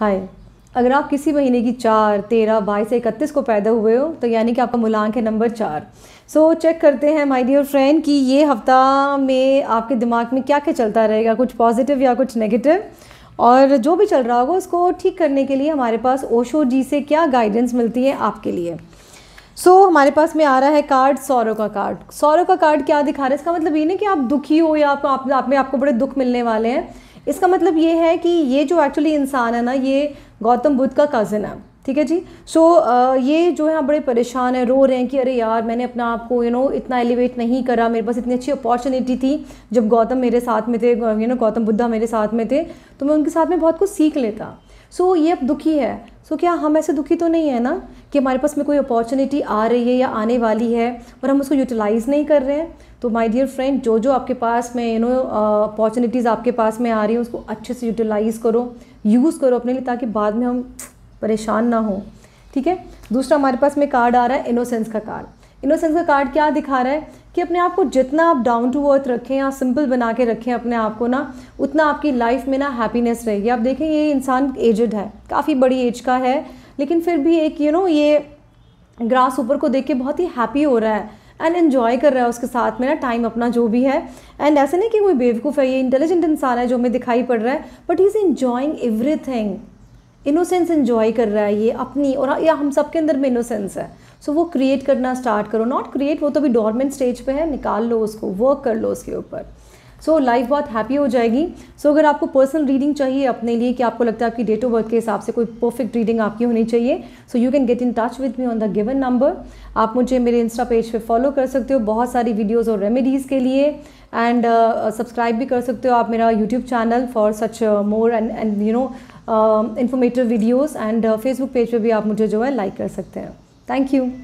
हाय अगर आप किसी महीने की चार तेरह बाईस इकतीस को पैदा हुए हो तो यानी कि आपका मूलांक है नंबर चार सो so, चेक करते हैं माय डियर फ्रेंड कि ये हफ्ता में आपके दिमाग में क्या क्या चलता रहेगा कुछ पॉजिटिव या कुछ नेगेटिव और जो भी चल रहा होगा उसको ठीक करने के लिए हमारे पास ओशो जी से क्या गाइडेंस मिलती है आपके लिए सो so, हमारे पास में आ रहा है कार्ड सौरव का कार्ड सौरव का कार्ड क्या दिखा रहा है इसका मतलब ये नहीं कि आप दुखी हो या आप, आप, आप में आपको बड़े दुख मिलने वाले हैं इसका मतलब ये है कि ये जो एक्चुअली इंसान है ना ये गौतम बुद्ध का कज़न है ठीक है जी सो so, ये जो है बड़े परेशान हैं रो रहे हैं कि अरे यार मैंने अपना आप को यू नो इतना एलिवेट नहीं करा मेरे पास इतनी अच्छी अपॉर्चुनिटी थी जब गौतम मेरे साथ में थे यू नो गौतम बुद्धा मेरे साथ में थे तो मैं उनके साथ में बहुत कुछ सीख लेता सो so, ये अब दुखी है सो so, क्या हम ऐसे दुखी तो नहीं है ना कि हमारे पास में कोई अपॉर्चुनिटी आ रही है या आने वाली है और हम उसको यूटिलाइज़ नहीं कर रहे हैं तो माय डियर फ्रेंड जो जो आपके पास में यू नो अपॉर्चुनिटीज़ आपके पास में आ रही हैं उसको अच्छे से यूटिलाइज़ करो यूज़ करो अपने लिए ताकि बाद में हम परेशान ना हों ठीक है दूसरा हमारे पास में कार्ड आ रहा है इनोसेंस का कार्ड इनोसेंस का कार्ड क्या दिखा रहा है कि अपने आप को जितना आप डाउन टू अर्थ रखें या सिंपल बना के रखें अपने आप को ना उतना आपकी लाइफ में ना हैप्पीनेस रहेगी आप देखें ये इंसान एजड है काफ़ी बड़ी एज का है लेकिन फिर भी एक यू you नो know, ये ग्रास ऊपर को देख के बहुत ही हैप्पी हो रहा है एंड एन्जॉय कर रहा है उसके साथ में ना टाइम अपना जो भी है एंड ऐसे नहीं कि कोई बेवकूफ़ है ये इंटेलिजेंट इंसान है जो हमें दिखाई पड़ रहा है but he is enjoying everything innocence enjoy कर रहा है ये अपनी और या हम सब के अंदर में इनोसेंस है सो so, वो क्रिएट करना स्टार्ट करो नॉट क्रिएट वो तो अभी डॉर्मेंट स्टेज पे है निकाल लो उसको वर्क कर लो उसके ऊपर सो so, लाइफ बहुत हैप्पी हो जाएगी सो so, अगर आपको पर्सनल रीडिंग चाहिए अपने लिए कि आपको लगता है आपकी डेट ऑफ बर्थ के हिसाब से कोई परफेक्ट रीडिंग आपकी होनी चाहिए so you can get in touch with me on the given number आप मुझे मेरे इंस्टा पेज पे फॉलो कर सकते हो बहुत सारी वीडियोज़ और रेमेडीज़ के लिए एंड सब्सक्राइब uh, भी कर सकते हो आप मेरा YouTube channel for such more and and you know informative videos and Facebook page पे भी आप मुझे जो है लाइक कर सकते हैं थैंक यू